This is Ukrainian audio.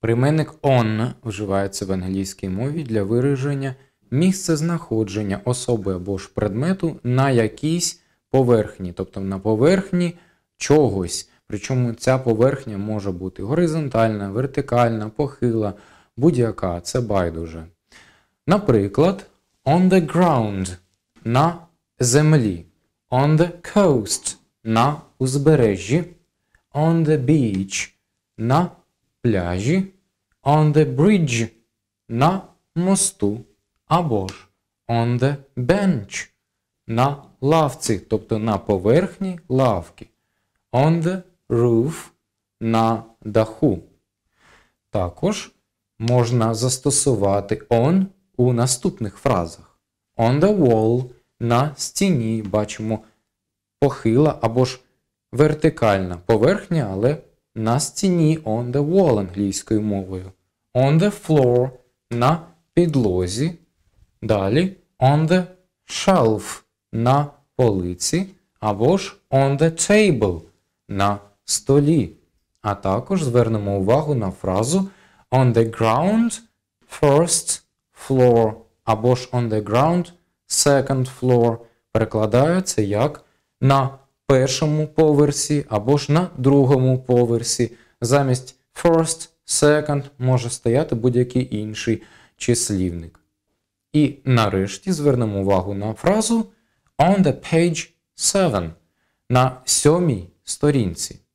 Применник on вживається в англійській мові для вираження місце знаходження особи або ж предмету на якійсь поверхні, тобто на поверхні чогось. Причому ця поверхня може бути горизонтальна, вертикальна, похила, будь-яка, це байдуже. Наприклад, on the ground на землі, on the coast на узбережжі, on the beach на пляжі, on the bridge на мосту, або ж on the bench на лавці, тобто на поверхні лавки, on the roof на даху. Також можна застосувати on у наступних фразах. On the wall на стіні бачимо похила або ж вертикальна поверхня, але на стіні on the wall англійською мовою. On the floor на підлозі. Далі on the shelf на полиці. Або ж on the table на столі. А також звернемо увагу на фразу on the ground first floor. Або ж on the ground second floor. Перекладається як на першому поверсі або ж на другому поверсі. Замість first, second може стояти будь-який інший числівник. І нарешті звернемо увагу на фразу on the page 7 на сьомій сторінці.